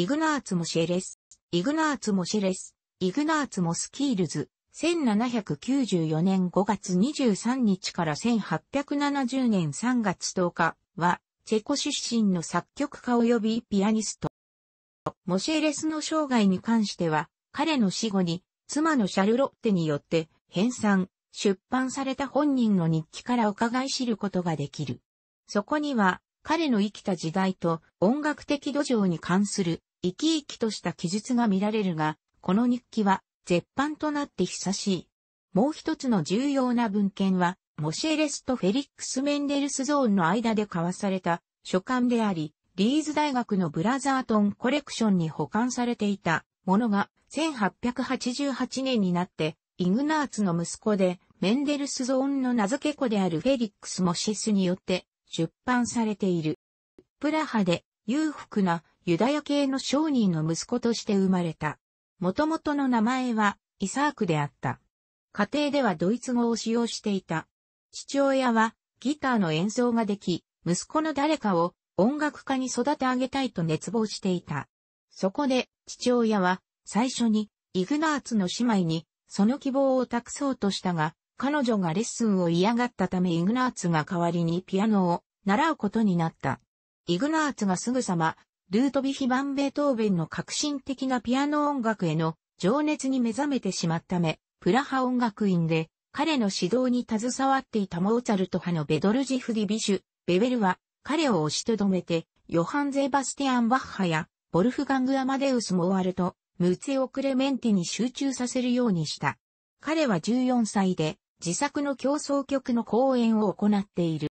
イグナーツ・モシェレス、イグナーツ・モシェレス、イグナーツ・モスキールズ、1794年5月23日から1870年3月10日は、チェコ出身の作曲家及びピアニスト。モシェレスの生涯に関しては、彼の死後に、妻のシャルロッテによって、編纂、出版された本人の日記から伺い知ることができる。そこには、彼の生きた時代と音楽的土壌に関する生き生きとした記述が見られるが、この日記は絶版となって久しい。もう一つの重要な文献は、モシェレスとフェリックス・メンデルスゾーンの間で交わされた書簡であり、リーズ大学のブラザートンコレクションに保管されていたものが1888年になって、イグナーツの息子でメンデルスゾーンの名付け子であるフェリックス・モシェスによって出版されている。プラハで裕福なユダヤ系の商人の息子として生まれた。元々の名前は、イサークであった。家庭ではドイツ語を使用していた。父親は、ギターの演奏ができ、息子の誰かを音楽家に育て上げたいと熱望していた。そこで、父親は、最初に、イグナーツの姉妹に、その希望を託そうとしたが、彼女がレッスンを嫌がったためイグナーツが代わりにピアノを習うことになった。イグナーツがすぐさまルートビヒンベートーベンの革新的なピアノ音楽への情熱に目覚めてしまったため、プラハ音楽院で彼の指導に携わっていたモーツァルト派のベドルジフ・ディビシュ、ベベルは彼を押しとどめて、ヨハン・ゼバスティアン・バッハや、ボルフガング・アマデウス・モーアルト、ムツェオ・クレメンティに集中させるようにした。彼は14歳で、自作の競争曲の公演を行っている。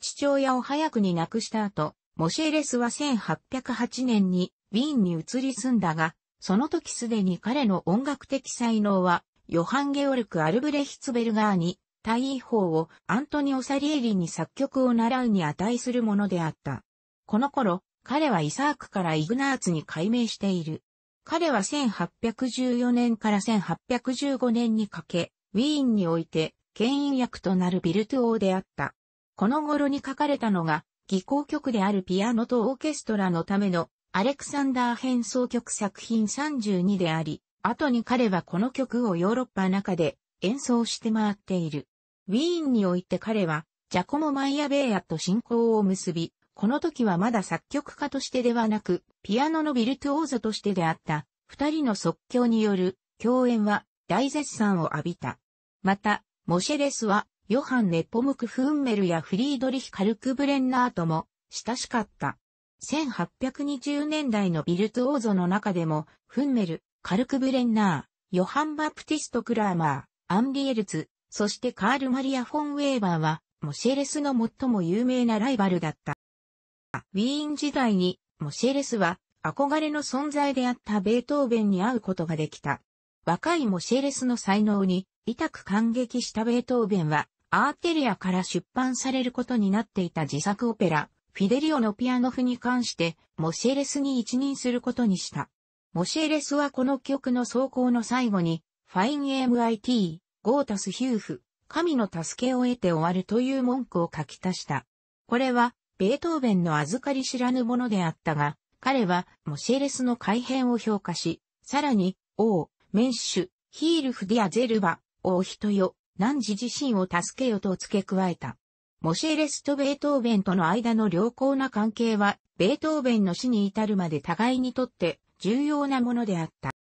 父親を早くに亡くした後、モシェレスは1808年にウィーンに移り住んだが、その時すでに彼の音楽的才能は、ヨハン・ゲオルク・アルブレヒツベルガーに、大位法をアントニオ・サリエリに作曲を習うに値するものであった。この頃、彼はイサークからイグナーツに改名している。彼は1814年から1815年にかけ、ウィーンにおいて、牽引役となるビルトゥ王であった。この頃に書かれたのが、技巧曲であるピアノとオーケストラのためのアレクサンダー変奏曲作品32であり、後に彼はこの曲をヨーロッパ中で演奏して回っている。ウィーンにおいて彼は、ジャコモ・マイアベーヤと親交を結び、この時はまだ作曲家としてではなく、ピアノのビルトオーザとしてであった、二人の即興による共演は大絶賛を浴びた。また、モシェレスはヨハンネ・ポムク・フンメルやフリードリヒ・カルクブレンナーとも親しかった。1820年代のビルトオーゾの中でも、フンメル、カルクブレンナー、ヨハン・バプティスト・クラーマー、アンリエルツ、そしてカール・マリア・フォン・ウェーバーは、モシェレスの最も有名なライバルだった。ウィーン時代に、モシェレスは、憧れの存在であったベートーベンに会うことができた。若いモシェレスの才能に、痛く感激したベートーベンは、アーテリアから出版されることになっていた自作オペラ、フィデリオのピアノ譜に関して、モシェレスに一任することにした。モシェレスはこの曲の走行の最後に、ファイン MIT、ゴータスヒューフ、神の助けを得て終わるという文句を書き足した。これは、ベートーベンの預かり知らぬものであったが、彼はモシェレスの改変を評価し、さらに、王、メンシュ、ヒールフディアゼルバ、王人よ、何時自身を助けよと付け加えた。モシェレスとベートーベンとの間の良好な関係は、ベートーベンの死に至るまで互いにとって重要なものであった。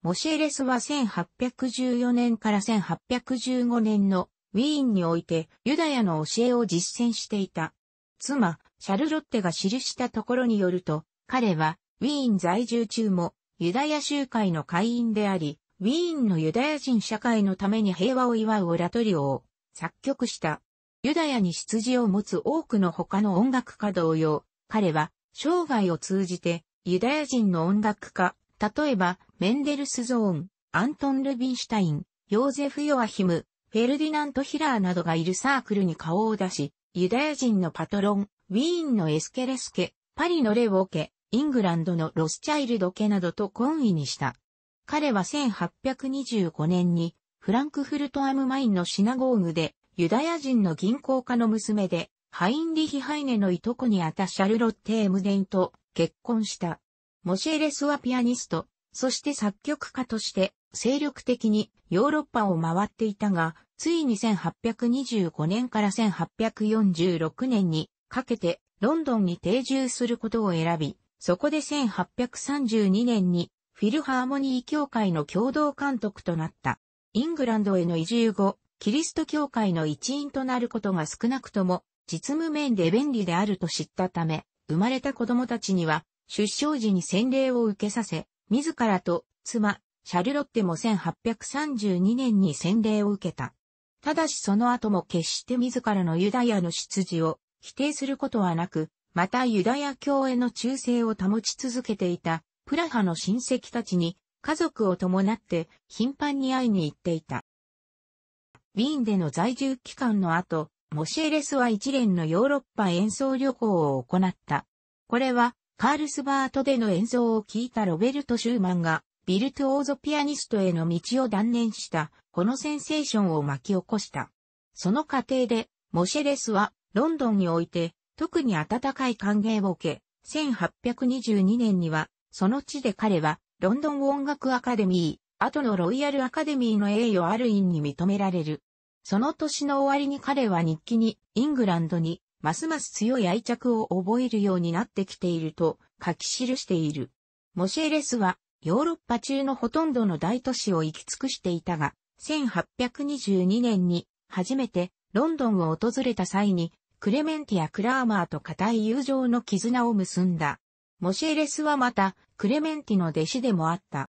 モシェレスは1814年から1815年のウィーンにおいてユダヤの教えを実践していた。妻、シャルロッテが記したところによると、彼はウィーン在住中もユダヤ集会の会員であり、ウィーンのユダヤ人社会のために平和を祝うオラトリオを作曲した。ユダヤに羊を持つ多くの他の音楽家同様、彼は生涯を通じてユダヤ人の音楽家、例えばメンデルスゾーン、アントン・ルビンシュタイン、ヨーゼフ・ヨアヒム、フェルディナント・ヒラーなどがいるサークルに顔を出し、ユダヤ人のパトロン、ウィーンのエスケレス家、パリのレウォ家、イングランドのロスチャイルド家などと懇意にした。彼は1825年にフランクフルトアムマインのシナゴーグでユダヤ人の銀行家の娘でハインリヒ・ハイネのいとこにあたシャルロッテ・エムデンと結婚した。モシェレスはピアニスト、そして作曲家として精力的にヨーロッパを回っていたが、ついに1825年から1846年にかけてロンドンに定住することを選び、そこで1832年にフィルハーモニー協会の共同監督となった。イングランドへの移住後、キリスト教会の一員となることが少なくとも、実務面で便利であると知ったため、生まれた子供たちには、出生時に洗礼を受けさせ、自らと妻、シャルロッテも1832年に洗礼を受けた。ただしその後も決して自らのユダヤの出自を否定することはなく、またユダヤ教への忠誠を保ち続けていたプラハの親戚たちに家族を伴って頻繁に会いに行っていた。ウィーンでの在住期間の後、モシェレスは一連のヨーロッパ演奏旅行を行った。これは、カールスバートでの演奏を聴いたロベルト・シューマンが、ビルトオーゾピアニストへの道を断念した、このセンセーションを巻き起こした。その過程で、モシェレスは、ロンドンにおいて、特に温かい歓迎を受け、1822年には、その地で彼は、ロンドン音楽アカデミー、後のロイヤルアカデミーの栄誉ある院に認められる。その年の終わりに彼は日記に、イングランドに、ますます強い愛着を覚えるようになってきていると書き記している。モシェレスは、ヨーロッパ中のほとんどの大都市を行き尽くしていたが、1822年に、初めて、ロンドンを訪れた際に、クレメンティア・クラーマーと固い友情の絆を結んだ。モシェレスはまた、クレメンティの弟子でもあった。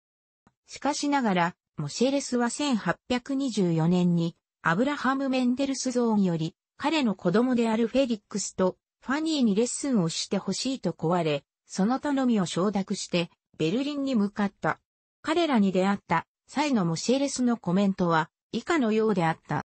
しかしながら、モシェレスは1824年に、アブラハム・メンデルス像により、彼の子供であるフェリックスとファニーにレッスンをしてほしいと壊れ、その頼みを承諾して、ベルリンに向かった。彼らに出会った際のモシェレスのコメントは以下のようであった。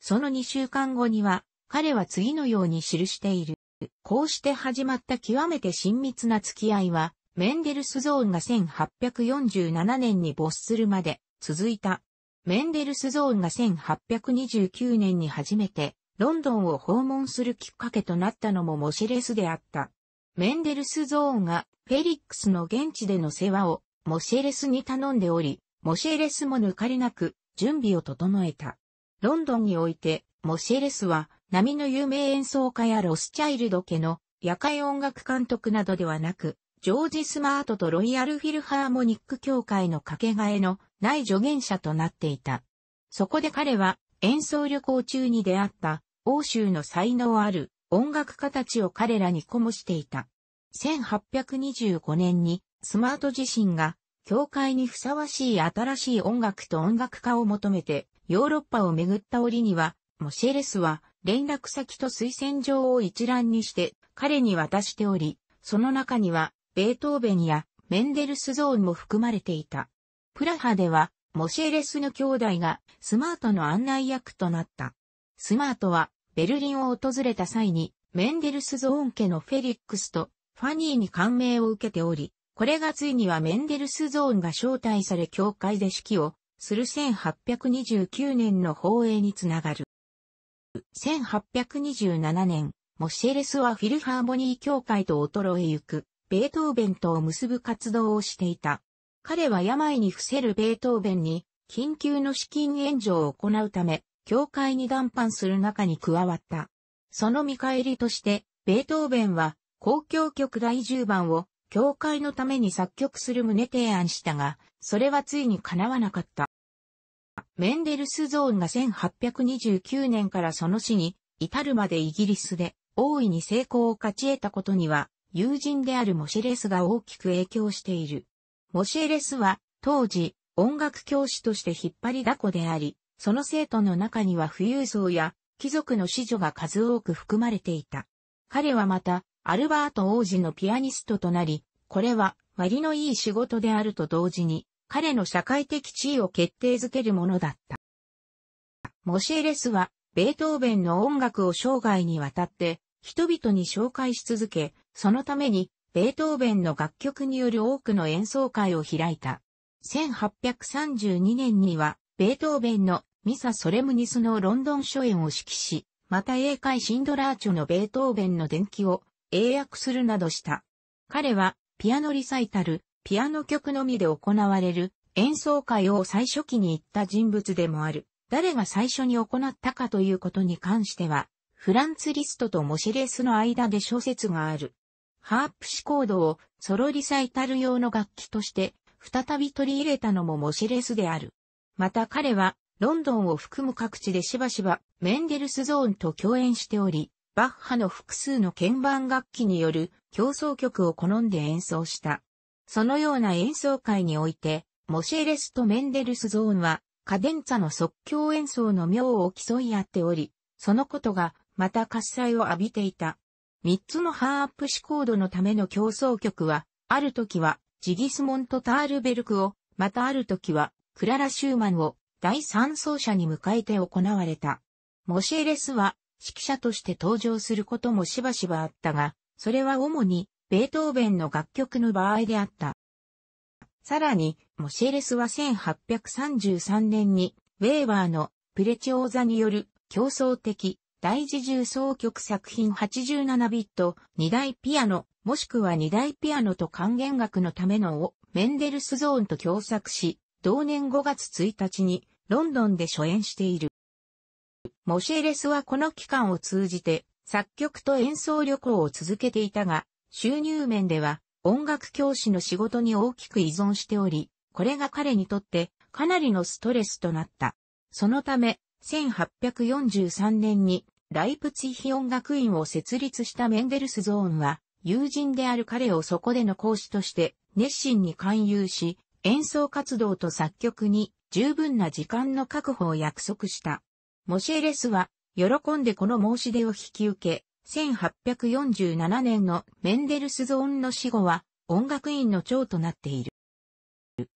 その2週間後には、彼は次のように記している。こうして始まった極めて親密な付き合いは、メンデルスゾーンが1847年に没するまで続いた。メンデルスゾーンが1829年に初めてロンドンを訪問するきっかけとなったのもモシレスであった。メンデルスゾーンがフェリックスの現地での世話をモシェレスに頼んでおり、モシェレスも抜かりなく準備を整えた。ロンドンにおいてモシェレスは並の有名演奏家やロスチャイルド家の夜会音楽監督などではなく、ジョージ・スマートとロイヤル・フィルハーモニック協会のかけがえのない助言者となっていた。そこで彼は演奏旅行中に出会った欧州の才能ある音楽家たちを彼らにこもしていた。1825年にスマート自身が教会にふさわしい新しい音楽と音楽家を求めてヨーロッパを巡った折にはモシェレスは連絡先と推薦状を一覧にして彼に渡しており、その中にはベートーベンやメンデルスゾーンも含まれていた。プラハではモシェレスの兄弟がスマートの案内役となった。スマートはベルリンを訪れた際にメンデルスゾーン家のフェリックスとファニーに感銘を受けており、これがついにはメンデルスゾーンが招待され教会で指揮をする1829年の放映につながる。1827年、モシェレスはフィルハーモニー協会と衰えゆく、ベートーベンとを結ぶ活動をしていた。彼は病に伏せるベートーベンに、緊急の資金援助を行うため、教会に談判する中に加わった。その見返りとして、ベートーベンは、公共曲第10番を、教会のために作曲する旨提案したが、それはついに叶わなかった。メンデルスゾーンが1829年からその死に至るまでイギリスで大いに成功を勝ち得たことには友人であるモシェレスが大きく影響している。モシェレスは当時音楽教師として引っ張りだこであり、その生徒の中には富裕層や貴族の子女が数多く含まれていた。彼はまた、アルバート王子のピアニストとなり、これは割のいい仕事であると同時に、彼の社会的地位を決定づけるものだった。モシエレスは、ベートーベンの音楽を生涯にわたって、人々に紹介し続け、そのために、ベートーベンの楽曲による多くの演奏会を開いた。1832年には、ベートーベンのミサ・ソレムニスのロンドン初演を指揮し、また英会シンドラーチョのベートーベンの伝記を英訳するなどした。彼は、ピアノリサイタル、ピアノ曲のみで行われる演奏会を最初期に行った人物でもある。誰が最初に行ったかということに関しては、フランツ・リストとモシレスの間で諸説がある。ハープシコードをソロリサイタル用の楽器として再び取り入れたのもモシレスである。また彼はロンドンを含む各地でしばしばメンデルスゾーンと共演しており、バッハの複数の鍵盤楽器による競争曲を好んで演奏した。そのような演奏会において、モシェレスとメンデルスゾーンは、カデンツァの即興演奏の妙を競い合っており、そのことが、また喝采を浴びていた。三つのハーアップシコードのための競争曲は、ある時は、ジギスモント・タールベルクを、またある時は、クララ・シューマンを、第三奏者に迎えて行われた。モシェレスは、指揮者として登場することもしばしばあったが、それは主に、ベートーベンの楽曲の場合であった。さらに、モシェレスは1833年に、ウェーバーのプレチオーザによる競争的第一重奏曲作品87ビット、二大ピアノ、もしくは二大ピアノと還元楽のためのをメンデルスゾーンと共作し、同年5月1日にロンドンで初演している。モシェレスはこの期間を通じて作曲と演奏旅行を続けていたが、収入面では音楽教師の仕事に大きく依存しており、これが彼にとってかなりのストレスとなった。そのため、1843年にライプツィヒ音楽院を設立したメンデルスゾーンは、友人である彼をそこでの講師として熱心に勧誘し、演奏活動と作曲に十分な時間の確保を約束した。モシェレスは喜んでこの申し出を引き受け、1847年のメンデルスゾーンの死後は音楽院の長となっている。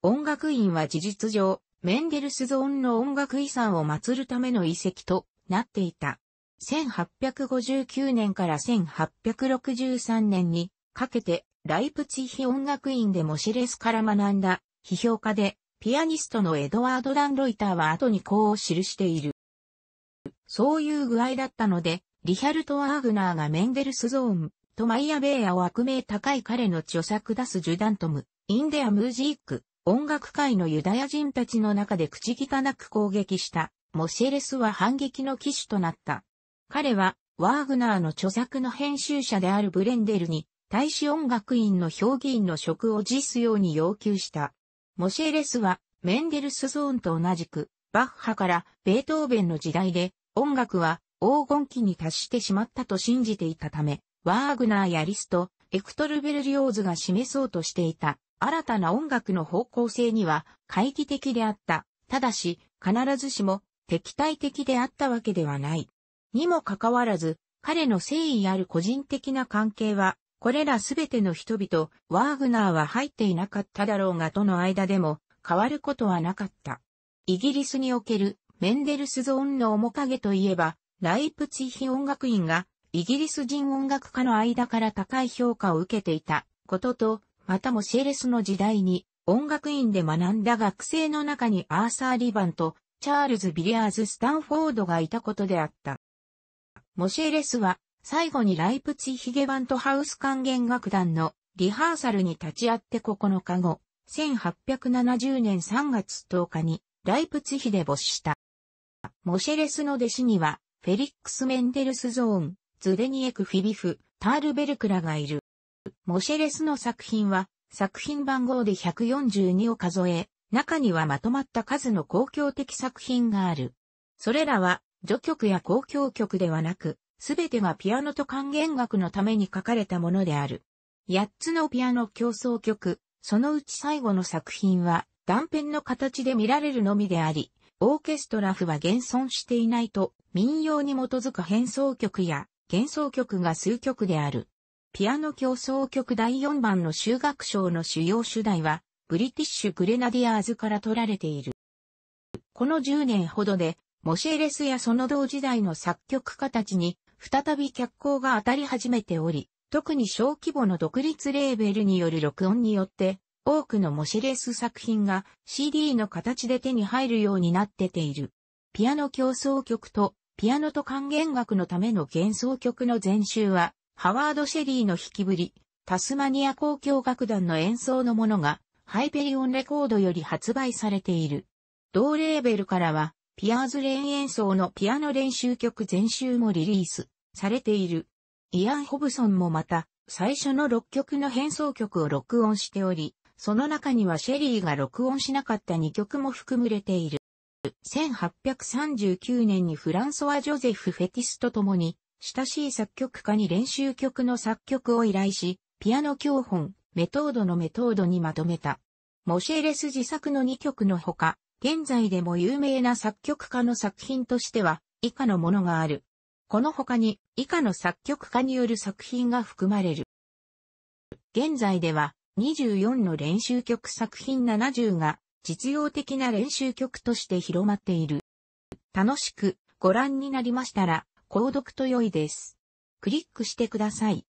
音楽院は事実上、メンデルスゾーンの音楽遺産を祀るための遺跡となっていた。1859年から1863年にかけてライプツィヒ音楽院でモシレスから学んだ批評家でピアニストのエドワード・ランロイターは後にこう記している。そういう具合だったので、リヒャルト・ワーグナーがメンデルスゾーンとマイア・ベーアを悪名高い彼の著作出すジュダントム、インデア・ムージーク、音楽界のユダヤ人たちの中で口汚く攻撃した、モシェレスは反撃の騎手となった。彼は、ワーグナーの著作の編集者であるブレンデルに、大使音楽院の評議員の職を辞すように要求した。モシェレスは、メンデルスゾーンと同じく、バッハからベートーベンの時代で、音楽は黄金期に達してしまったと信じていたため、ワーグナーやリスト、エクトルベルリオーズが示そうとしていた新たな音楽の方向性には懐疑的であった。ただし、必ずしも敵対的であったわけではない。にもかかわらず、彼の誠意ある個人的な関係は、これらすべての人々、ワーグナーは入っていなかっただろうがとの間でも変わることはなかった。イギリスにおけるメンデルスゾーンの面影といえば、ライプツィヒ音楽院がイギリス人音楽家の間から高い評価を受けていたことと、またもシェレスの時代に音楽院で学んだ学生の中にアーサー・リバンとチャールズ・ビリアーズ・スタンフォードがいたことであった。モシェレスは最後にライプツィヒゲバントハウス管弦楽団のリハーサルに立ち会って9日後、1870年3月10日にライプツィヒで没した。モシェレスの弟子にはフェリックス・メンデルスゾーン、ズデニエク・フィビフ、タールベルクラがいる。モシェレスの作品は、作品番号で142を数え、中にはまとまった数の公共的作品がある。それらは、序曲や公共曲ではなく、すべてがピアノと管弦楽のために書かれたものである。8つのピアノ競争曲、そのうち最後の作品は、断片の形で見られるのみであり、オーケストラ譜は現存していないと、民謡に基づく変奏曲や、幻想曲が数曲である。ピアノ競争曲第4番の修学賞の主要主題は、ブリティッシュ・グレナディアーズから取られている。この10年ほどで、モシェレスやその同時代の作曲家たちに、再び脚光が当たり始めており、特に小規模の独立レーベルによる録音によって、多くのモシレス作品が CD の形で手に入るようになってている。ピアノ競奏曲とピアノと管弦楽のための幻想曲の全集は、ハワード・シェリーの引きぶり、タスマニア交響楽団の演奏のものが、ハイペリオンレコードより発売されている。同レーベルからは、ピアーズレーン演奏のピアノ練習曲全集もリリースされている。イアン・ホブソンもまた、最初の6曲の変奏曲を録音しており、その中にはシェリーが録音しなかった2曲も含まれている。1839年にフランソワ・ジョゼフ・フェティスと共に、親しい作曲家に練習曲の作曲を依頼し、ピアノ教本、メトードのメトードにまとめた。モシェレス自作の2曲のほか、現在でも有名な作曲家の作品としては、以下のものがある。この他に、以下の作曲家による作品が含まれる。現在では、24の練習曲作品70が実用的な練習曲として広まっている。楽しくご覧になりましたら、購読と良いです。クリックしてください。